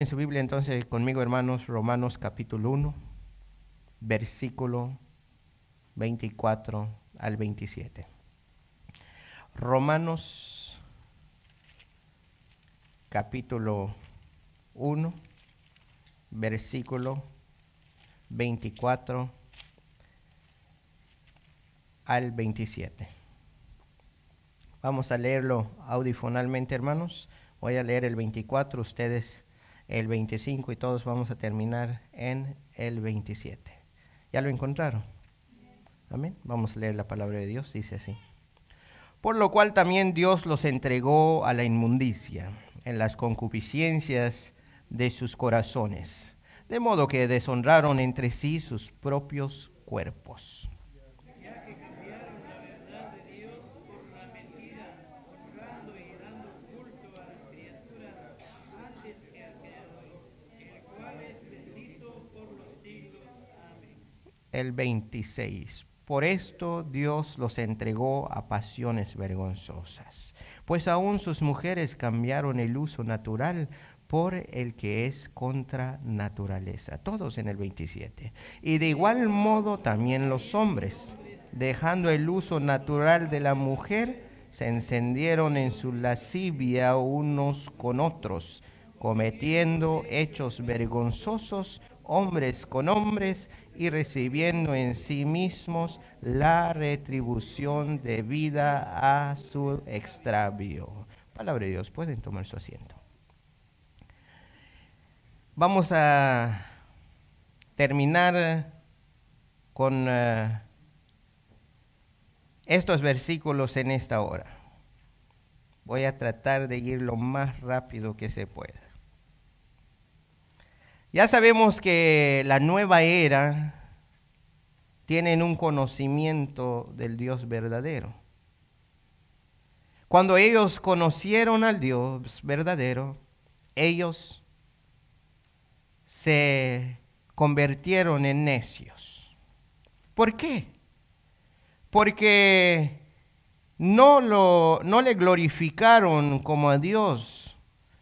En su Biblia entonces conmigo hermanos, Romanos capítulo 1, versículo 24 al 27. Romanos capítulo 1, versículo 24 al 27. Vamos a leerlo audifonalmente hermanos. Voy a leer el 24, ustedes el 25 y todos vamos a terminar en el 27. ¿Ya lo encontraron? Amén. Vamos a leer la palabra de Dios, dice así. Por lo cual también Dios los entregó a la inmundicia, en las concupiscencias de sus corazones, de modo que deshonraron entre sí sus propios cuerpos. el 26. Por esto Dios los entregó a pasiones vergonzosas, pues aún sus mujeres cambiaron el uso natural por el que es contra naturaleza. Todos en el 27. Y de igual modo también los hombres, dejando el uso natural de la mujer, se encendieron en su lascivia unos con otros, cometiendo hechos vergonzosos hombres con hombres y recibiendo en sí mismos la retribución debida a su extravío. Palabra de Dios, pueden tomar su asiento. Vamos a terminar con eh, estos versículos en esta hora. Voy a tratar de ir lo más rápido que se pueda. Ya sabemos que la nueva era tienen un conocimiento del Dios verdadero. Cuando ellos conocieron al Dios verdadero, ellos se convirtieron en necios. ¿Por qué? Porque no, lo, no le glorificaron como a Dios,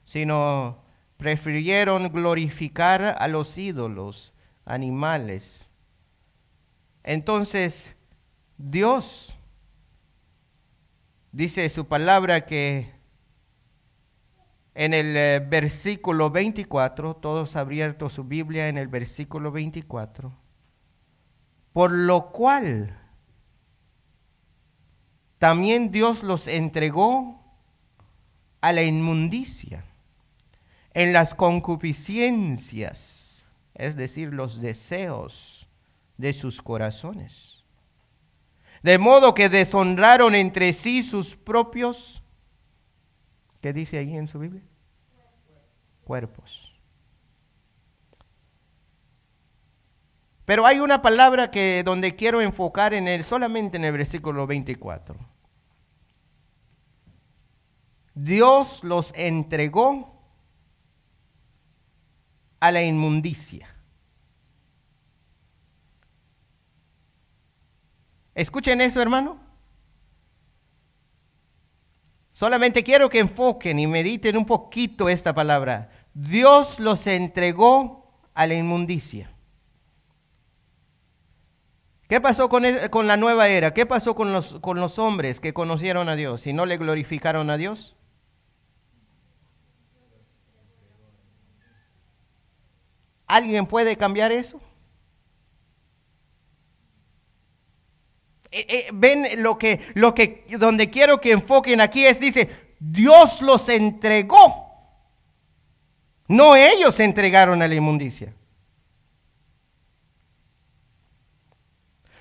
sino prefirieron glorificar a los ídolos, animales. Entonces, Dios dice su palabra que en el eh, versículo 24, todos abiertos su Biblia en el versículo 24, por lo cual también Dios los entregó a la inmundicia en las concupiscencias, es decir, los deseos de sus corazones. De modo que deshonraron entre sí sus propios, ¿qué dice ahí en su Biblia? Cuerpos. Pero hay una palabra que donde quiero enfocar en él solamente en el versículo 24. Dios los entregó a la inmundicia. Escuchen eso, hermano. Solamente quiero que enfoquen y mediten un poquito esta palabra. Dios los entregó a la inmundicia. ¿Qué pasó con, e-, con la nueva era? ¿Qué pasó con los, con los hombres que conocieron a Dios y no le glorificaron a Dios? ¿Alguien puede cambiar eso? Eh, eh, ven lo que, lo que, donde quiero que enfoquen aquí es, dice, Dios los entregó. No ellos se entregaron a la inmundicia.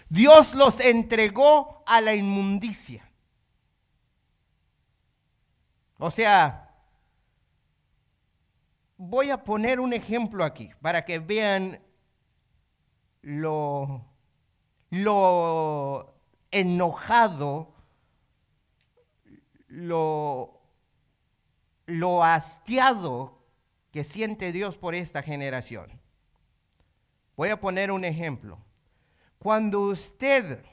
Dios los entregó a la inmundicia. O sea, voy a poner un ejemplo aquí para que vean lo, enojado, lo hastiado que siente Dios por esta generación. Voy a poner un ejemplo. Cuando usted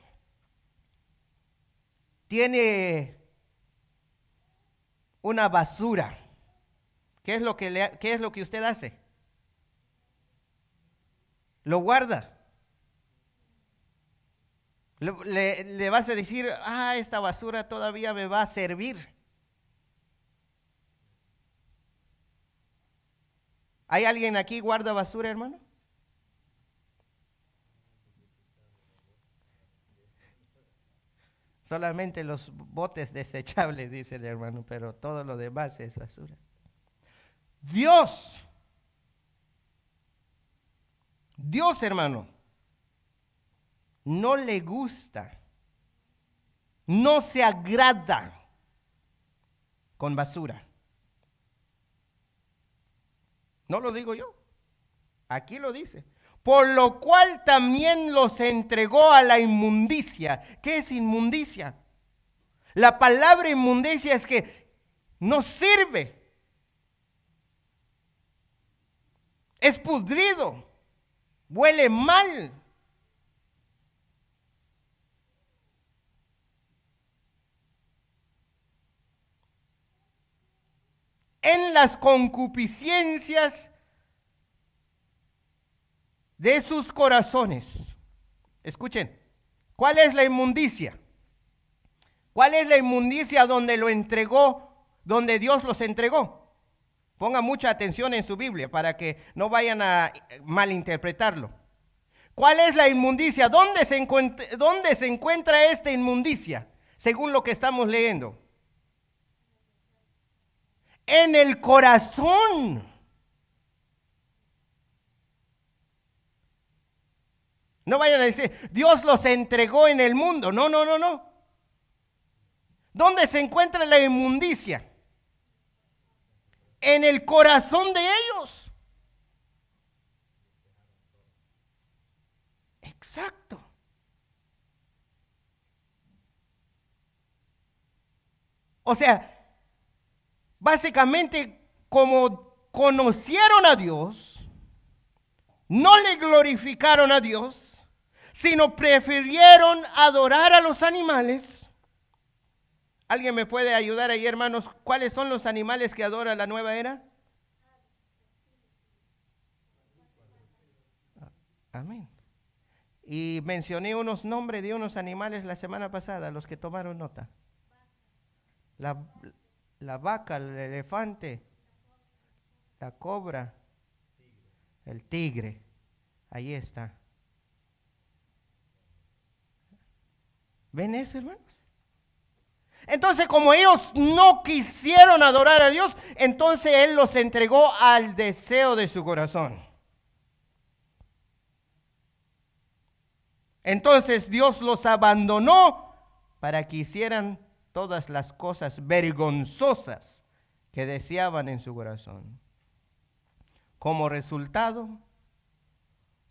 tiene una basura ¿Qué es lo que, es lo que usted hace? Lo guarda. Le, le, vas a decir, ah, esta basura todavía me va a servir. ¿Hay alguien aquí guarda basura, hermano? Solamente los botes desechables, dice el hermano, pero todo lo demás es basura. Dios. Dios, hermano, no le gusta, no se agrada con basura. No lo digo yo, aquí lo dice. Por lo cual también los entregó a la inmundicia. ¿Qué es inmundicia? La palabra inmundicia es que no sirve, es pudrido, huele mal. En las concupiscencias de sus corazones. Escuchen, ¿cuál es la inmundicia? ¿Cuál es la inmundicia donde lo entregó, donde Dios los entregó? Ponga mucha atención en su Biblia para que no vayan a malinterpretarlo. ¿Cuál es la inmundicia? ¿Dónde se, encuentra, se encuentra esta inmundicia? Según lo que estamos leyendo. En el corazón. No vayan a decir, Dios los entregó en el mundo. No, no, no, no. ¿Dónde se encuentra la inmundicia? en el corazón de ellos. Exacto. O sea, básicamente como conocieron a Dios, no le glorificaron a Dios, sino prefirieron adorar a los animales ¿Alguien me puede ayudar ahí, hermanos? ¿Cuáles son los animales que adora la nueva era? Amén. Y mencioné unos nombres de unos animales la semana pasada, los que tomaron nota. La, vaca, el elefante, la cobra, el tigre. Ahí está. ¿Ven eso, hermanos? Entonces, como ellos no quisieron adorar a Dios, entonces Él los entregó al deseo de su corazón. Entonces Dios los abandonó para que hicieran todas las cosas vergonzosas que deseaban en su corazón. Como resultado,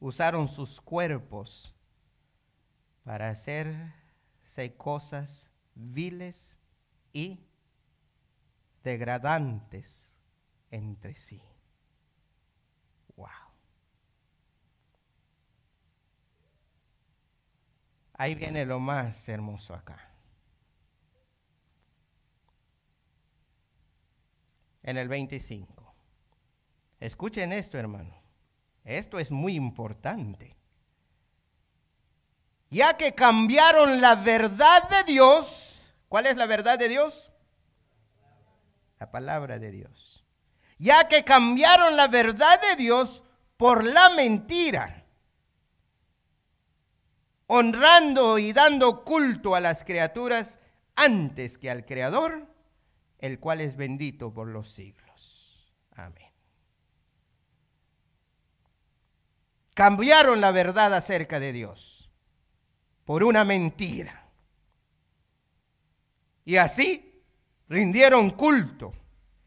usaron sus cuerpos para hacerse cosas viles y degradantes entre sí. Wow. Ahí viene lo más hermoso acá. En el 25. Escuchen esto, hermano. Esto es muy importante. Ya que cambiaron la verdad de Dios ¿Cuál es la verdad de Dios? La palabra de Dios. Ya que cambiaron la verdad de Dios por la mentira, honrando y dando culto a las criaturas antes que al Creador, el cual es bendito por los siglos. Amén. Cambiaron la verdad acerca de Dios por una mentira. Y así rindieron culto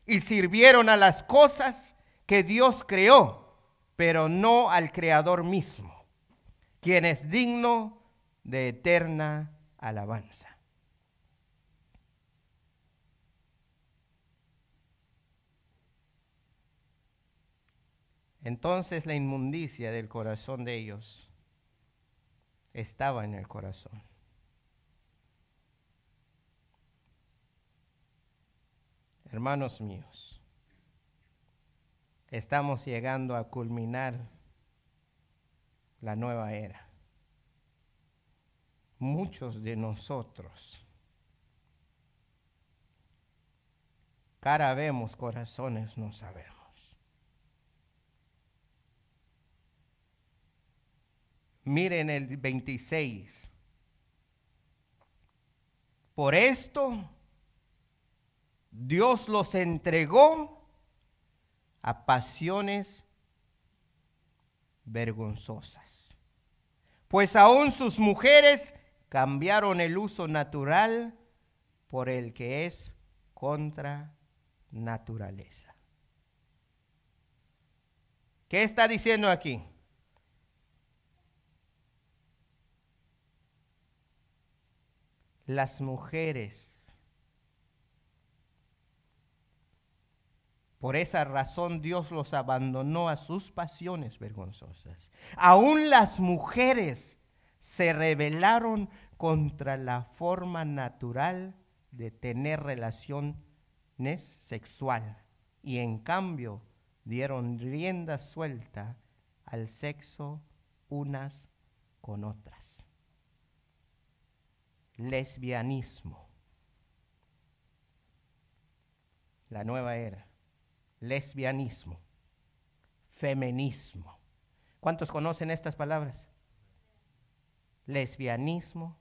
y sirvieron a las cosas que Dios creó, pero no al Creador mismo, quien es digno de eterna alabanza. Entonces la inmundicia del corazón de ellos estaba en el corazón. hermanos míos, estamos llegando a culminar la nueva era. Muchos de nosotros Cara vemos, corazones no sabemos. Miren el 26. Por esto Dios los entregó a pasiones vergonzosas. Pues aún sus mujeres cambiaron el uso natural por el que es contra naturaleza. ¿Qué está diciendo aquí? Las mujeres Por esa razón Dios los abandonó a sus pasiones vergonzosas. Aún las mujeres se rebelaron contra la forma natural de tener relaciones sexual y en cambio dieron rienda suelta al sexo unas con otras. Lesbianismo. La nueva era lesbianismo, feminismo. ¿Cuántos conocen estas palabras? Lesbianismo,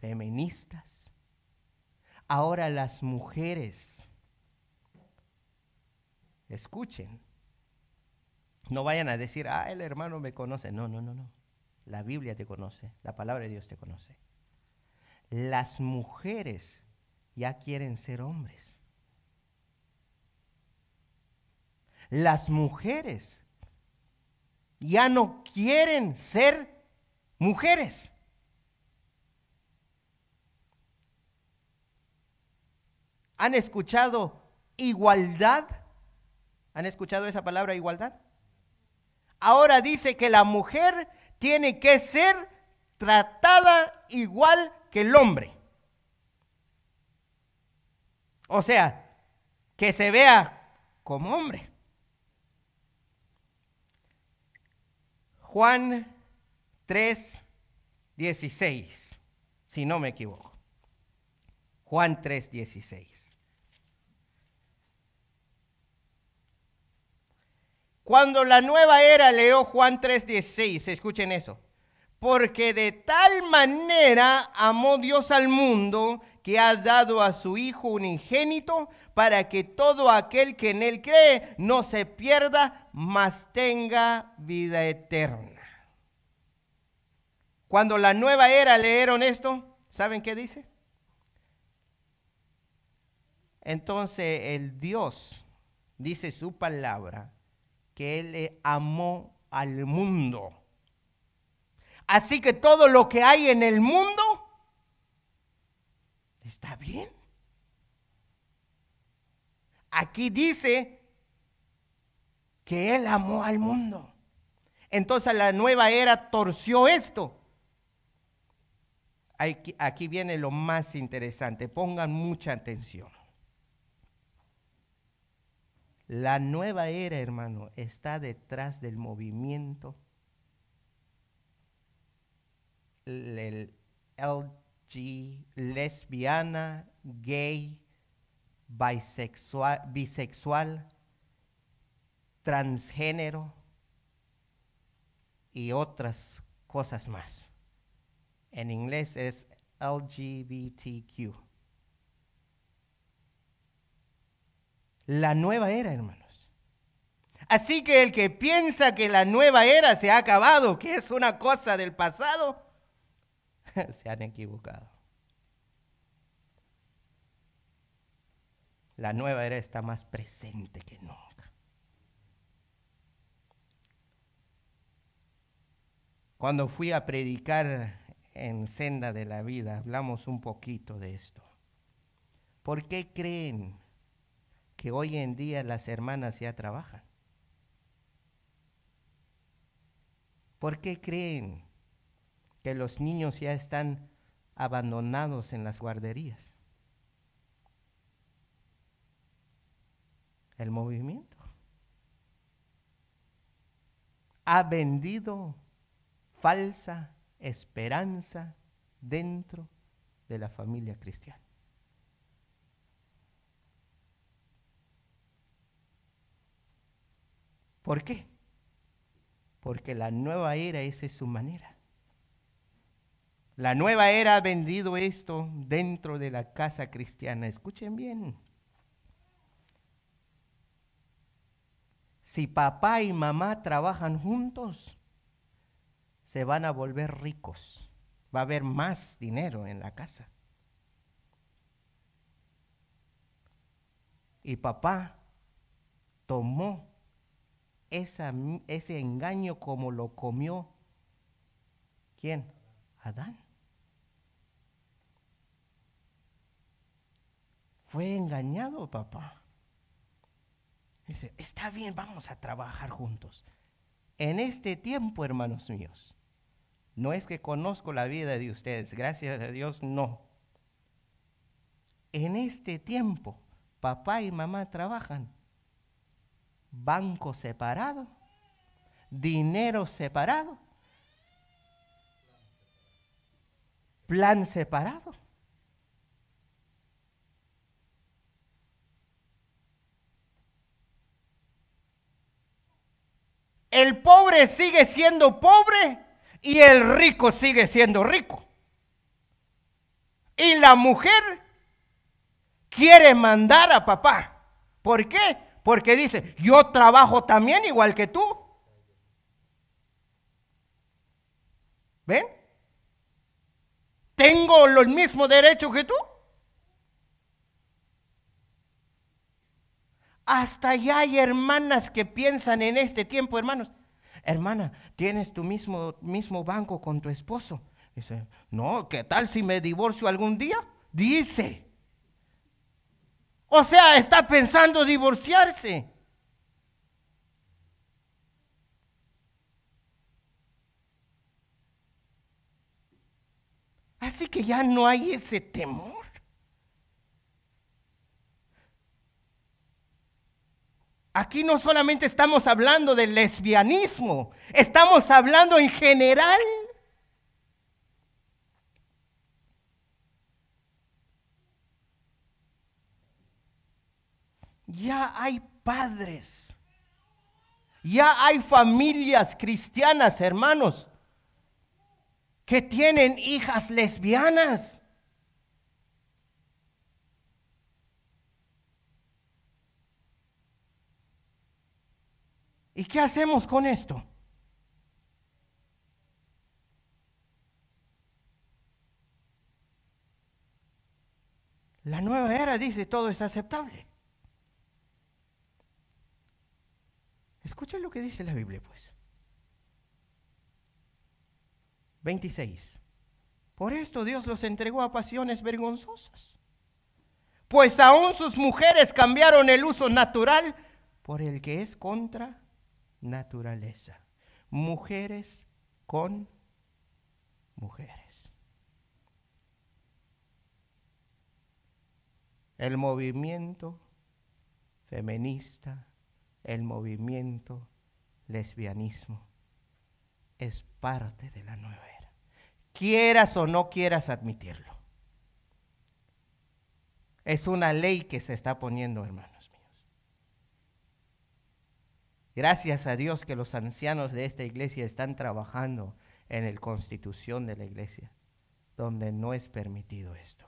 feministas. Ahora las mujeres, escuchen, no vayan a decir, ah, el hermano me conoce. No, no, no, no. La Biblia te conoce, la palabra de Dios te conoce. Las mujeres ya quieren ser hombres. Las mujeres ya no quieren ser mujeres. ¿Han escuchado igualdad? ¿Han escuchado esa palabra igualdad? Ahora dice que la mujer tiene que ser tratada igual que el hombre. O sea, que se vea como hombre. Juan 3, 16, si no me equivoco. Juan 3, 16. Cuando la nueva era leó Juan 3:16, escuchen eso. Porque de tal manera amó Dios al mundo que ha dado a su Hijo un ingénito para que todo aquel que en él cree no se pierda, más tenga vida eterna. Cuando la nueva era leyeron esto, ¿saben qué dice? Entonces el Dios dice su palabra que Él amó al mundo. Así que todo lo que hay en el mundo está bien. Aquí dice que Él amó al mundo. Entonces la nueva era torció esto. Aquí, viene lo más interesante, pongan mucha atención. La nueva era, hermano, está detrás del movimiento LG, lesbiana, gay, bisexual, bisexual transgénero y otras cosas más. En inglés es LGBTQ. La nueva era, hermanos. Así que el que piensa que la nueva era se ha acabado, que es una cosa del pasado, se han equivocado. La nueva era está más presente que No. Cuando fui a predicar en Senda de la Vida, hablamos un poquito de esto. ¿Por qué creen que hoy en día las hermanas ya trabajan? ¿Por qué creen que los niños ya están abandonados en las guarderías? El movimiento ha vendido falsa esperanza dentro de la familia cristiana. ¿Por qué? Porque la nueva era, esa es su manera. La nueva era ha vendido esto dentro de la casa cristiana. Escuchen bien. Si papá y mamá trabajan juntos, se van a volver ricos. Va a haber más dinero en la casa. Y papá tomó ese engaño como lo comió. ¿Quién? Adán. Fue engañado, papá. Dice, está bien, vamos a trabajar juntos. En este tiempo, hermanos míos, no es que conozco la vida de ustedes, gracias a Dios no. En este tiempo, papá y mamá trabajan. Banco separado, dinero separado, plan separado. El pobre sigue siendo pobre y el rico sigue siendo rico. Y la mujer quiere mandar a papá. ¿Por qué? Porque dice, yo trabajo también igual que tú. ¿Ven? Tengo los mismos derechos que tú. Hasta allá hay hermanas que piensan en este tiempo, hermanos hermana, tienes tu mismo, mismo banco con tu esposo. Dice, no, ¿qué tal si me divorcio algún día? Dice. O sea, está pensando divorciarse. Así que ya no hay ese temor. Aquí no solamente estamos hablando del lesbianismo, estamos hablando en general. Ya hay padres, ya hay familias cristianas, hermanos, que tienen hijas lesbianas. ¿Y qué hacemos con esto? La nueva era dice todo es aceptable. Escucha lo que dice la Biblia, pues. 26. Por esto Dios los entregó a pasiones vergonzosas. Pues aún sus mujeres cambiaron el uso natural por el que es contra naturaleza. Mujeres con mujeres. El movimiento feminista, el movimiento lesbianismo, es parte de la nueva era. Quieras o no quieras admitirlo. Es una ley que se está poniendo, hermano. Gracias a Dios que los ancianos de esta iglesia están trabajando en la constitución de la iglesia, donde no es permitido esto.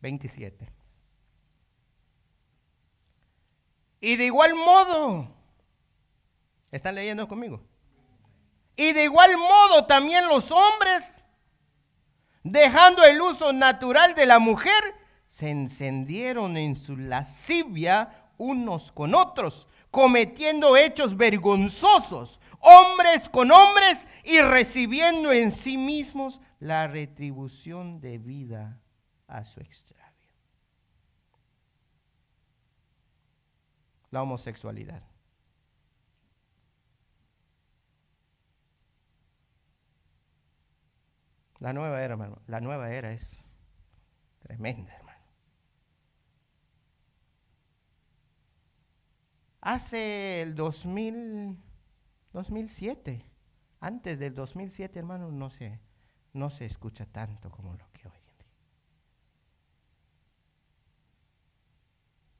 27 Y de igual modo, ¿están leyendo conmigo? Y de igual modo también los hombres, dejando el uso natural de la mujer, se encendieron en su lascivia unos con otros, cometiendo hechos vergonzosos, hombres con hombres y recibiendo en sí mismos la retribución debida a su extravio. La homosexualidad. La nueva era, hermano, la nueva era es tremenda, Hace el 2000, 2007, antes del 2007, hermano, no se, no se escucha tanto como lo que hoy en día.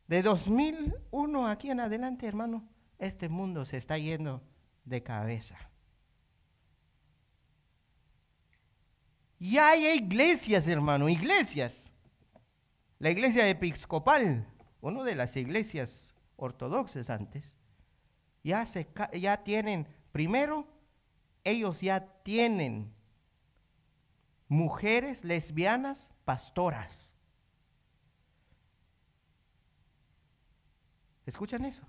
De 2001 aquí en adelante, hermano, este mundo se está yendo de cabeza. Ya hay iglesias, hermano, iglesias. La iglesia episcopal, una de las iglesias ortodoxos antes, ya, se, ya tienen, primero, ellos ya tienen mujeres lesbianas pastoras. ¿Escuchan eso?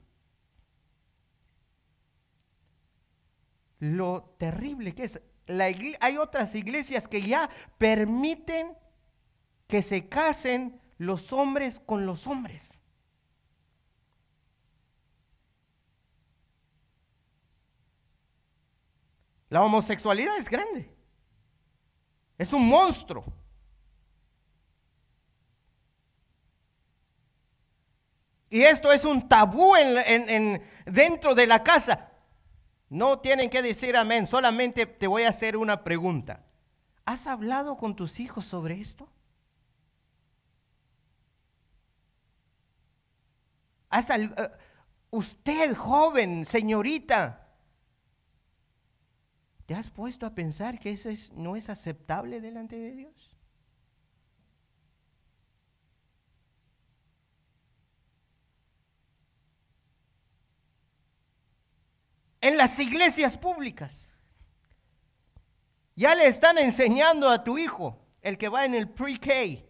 Lo terrible que es. La hay otras iglesias que ya permiten que se casen los hombres con los hombres. La homosexualidad es grande. Es un monstruo. Y esto es un tabú en, dentro de la casa. No tienen que decir amén, solamente te voy a hacer una pregunta. ¿Has hablado con tus hijos sobre esto? Eh, usted, joven, señorita, ¿Te has puesto a pensar que eso es, no es aceptable delante de Dios? En las iglesias públicas ya le están enseñando a tu hijo, el que va en el pre-K,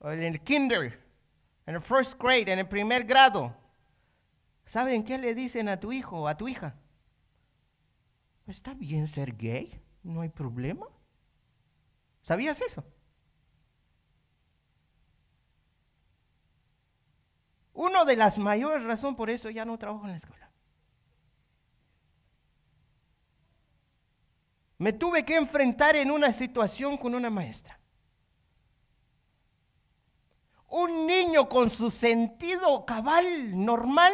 o en el kinder, en el first grade, en el primer grado. ¿Saben qué le dicen a tu hijo o a tu hija? Está bien ser gay, no hay problema. ¿Sabías eso? Una de las mayores razones por eso ya no trabajo en la escuela. Me tuve que enfrentar en una situación con una maestra. Un niño con su sentido cabal, normal,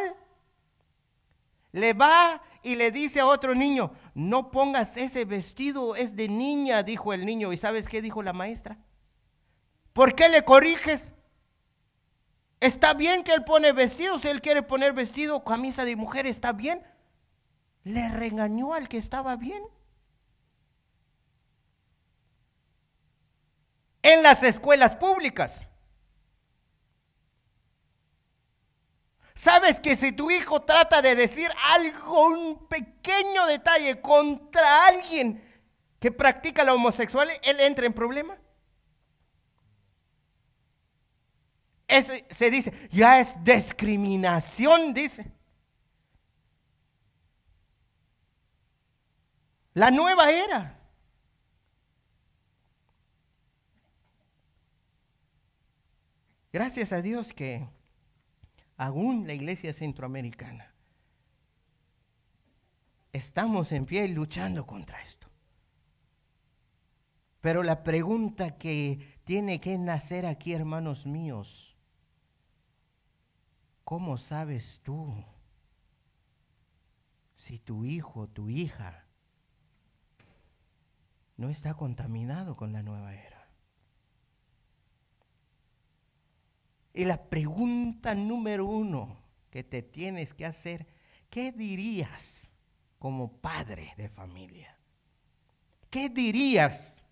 le va y le dice a otro niño, no pongas ese vestido, es de niña, dijo el niño. ¿Y sabes qué dijo la maestra? ¿Por qué le corriges? Está bien que él pone vestido, si él quiere poner vestido, camisa de mujer, está bien. Le regañó al que estaba bien. En las escuelas públicas Sabes que si tu hijo trata de decir algo, un pequeño detalle contra alguien que practica la homosexualidad, él entra en problema. se dice, ya es discriminación, dice. La nueva era. Gracias a Dios que aún la iglesia centroamericana. Estamos en pie luchando contra esto. Pero la pregunta que tiene que nacer aquí, hermanos míos, ¿cómo sabes tú si tu hijo, tu hija, no está contaminado con la nueva era? Y la pregunta número uno que te tienes que hacer, ¿qué dirías como padre de familia? ¿Qué dirías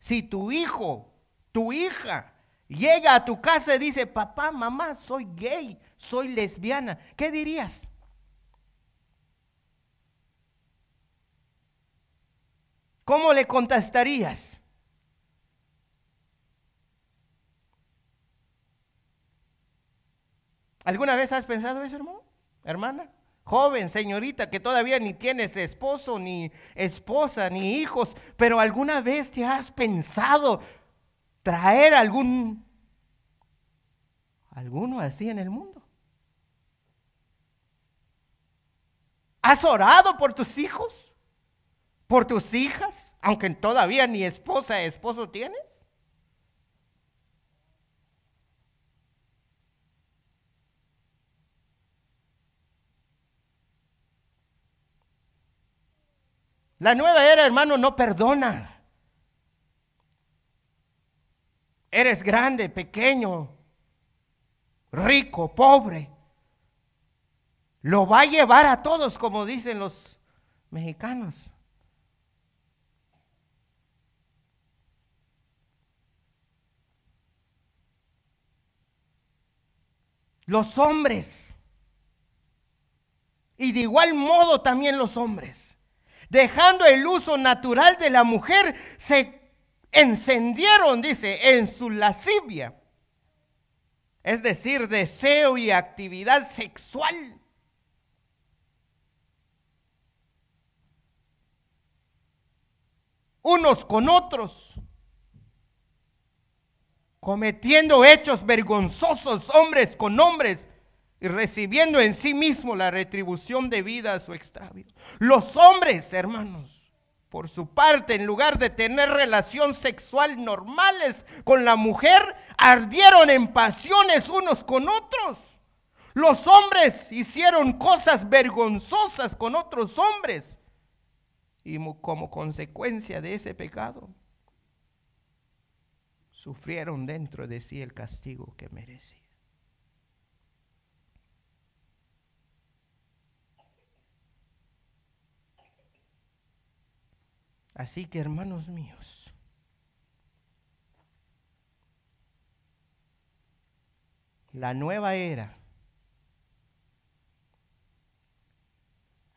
si tu hijo, tu hija, llega a tu casa y dice, papá, mamá, soy gay, soy lesbiana? ¿Qué dirías? ¿Cómo le contestarías? ¿Alguna vez has pensado eso, hermano? Hermana, joven, señorita, que todavía ni tienes esposo, ni esposa, ni hijos, pero alguna vez te has pensado traer algún, alguno así en el mundo. ¿Has orado por tus hijos? ¿Por tus hijas? Aunque todavía ni esposa, esposo tienes. La nueva era, hermano, no perdona. Eres grande, pequeño, rico, pobre. Lo va a llevar a todos, como dicen los mexicanos. Los hombres. Y de igual modo también los hombres dejando el uso natural de la mujer, se encendieron, dice, en su lascivia. Es decir, deseo y actividad sexual. Unos con otros, cometiendo hechos vergonzosos, hombres con hombres, y recibiendo en sí mismo la retribución debida a su extravío. Los hombres, hermanos, por su parte, en lugar de tener relación sexual normales con la mujer, ardieron en pasiones unos con otros. Los hombres hicieron cosas vergonzosas con otros hombres. Y como consecuencia de ese pecado, sufrieron dentro de sí el castigo que merecían. Así que, hermanos míos, la nueva era.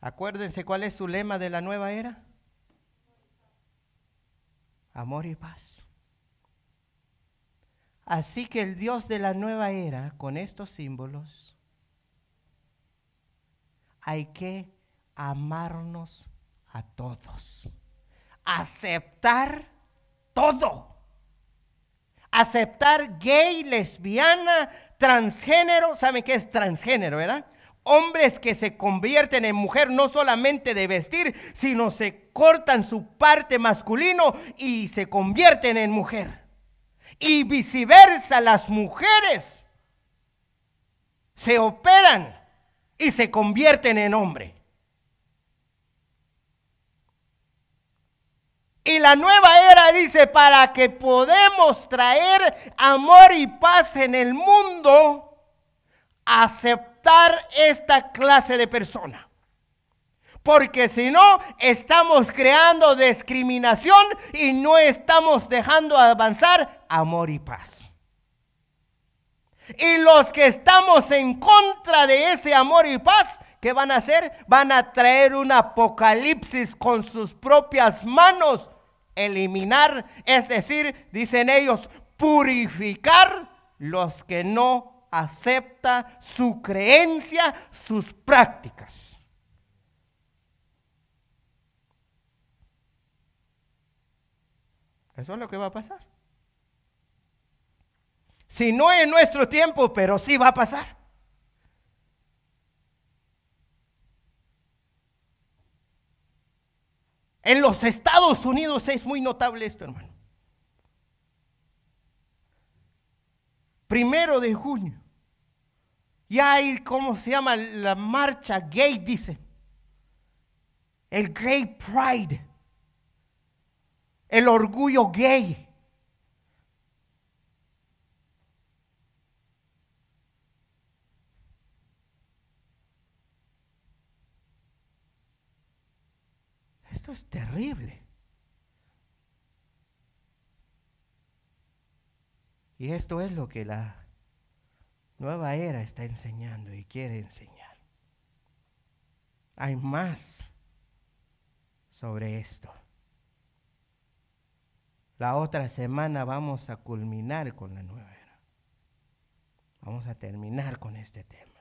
Acuérdense cuál es su lema de la nueva era. Amor y paz. Así que el Dios de la nueva era, con estos símbolos, hay que amarnos a todos aceptar todo. Aceptar gay, lesbiana, transgénero, ¿saben qué es transgénero, verdad? Hombres que se convierten en mujer no solamente de vestir, sino se cortan su parte masculino y se convierten en mujer. Y viceversa, las mujeres se operan y se convierten en hombre. Y la nueva era dice, para que podemos traer amor y paz en el mundo, aceptar esta clase de persona. Porque si no, estamos creando discriminación y no estamos dejando avanzar amor y paz. Y los que estamos en contra de ese amor y paz, ¿qué van a hacer? Van a traer un apocalipsis con sus propias manos eliminar, es decir, dicen ellos, purificar los que no acepta su creencia, sus prácticas. Eso es lo que va a pasar. Si no en nuestro tiempo, pero sí va a pasar. En los Estados Unidos es muy notable esto, hermano. Primero de junio. Ya hay, ¿cómo se llama? La marcha gay, dice. El Gay Pride. El orgullo gay. es terrible. Y esto es lo que la nueva era está enseñando y quiere enseñar. Hay más sobre esto. La otra semana vamos a culminar con la nueva era. Vamos a terminar con este tema.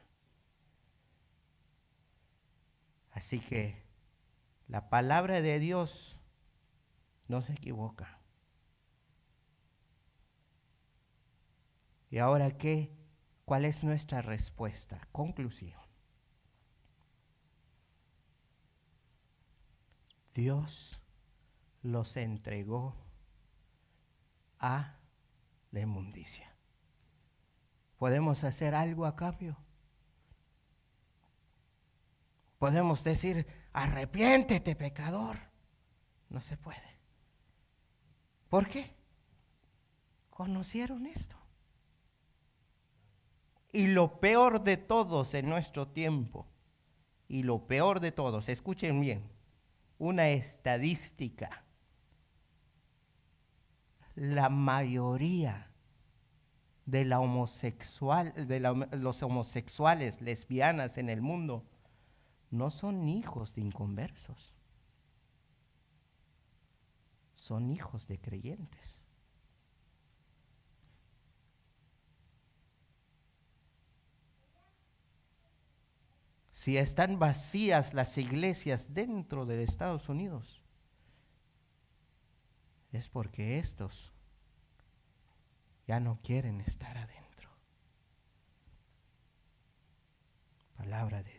Así que la palabra de Dios no se equivoca. ¿Y ahora qué? ¿Cuál es nuestra respuesta? Conclusión. Dios los entregó a la inmundicia. ¿Podemos hacer algo a cambio? Podemos decir, arrepiéntete pecador. No se puede. ¿Por qué? Conocieron esto. Y lo peor de todos en nuestro tiempo, y lo peor de todos, escuchen bien, una estadística. La mayoría de, la homosexual, de los homosexuales, lesbianas en el mundo no son hijos de inconversos, son hijos de creyentes. Si están vacías las iglesias dentro de Estados Unidos, es porque estos ya no quieren estar adentro. Palabra de